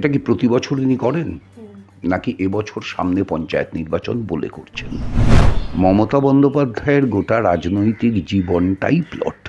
এটা কি প্রতি বছর তিনি করেন নাকি এবছর সামনে পঞ্চায়েত নির্বাচন বলে করছেন মমতা বন্দ্যোপাধ্যায়ের গোটা রাজনৈতিক জীবনটাই প্লট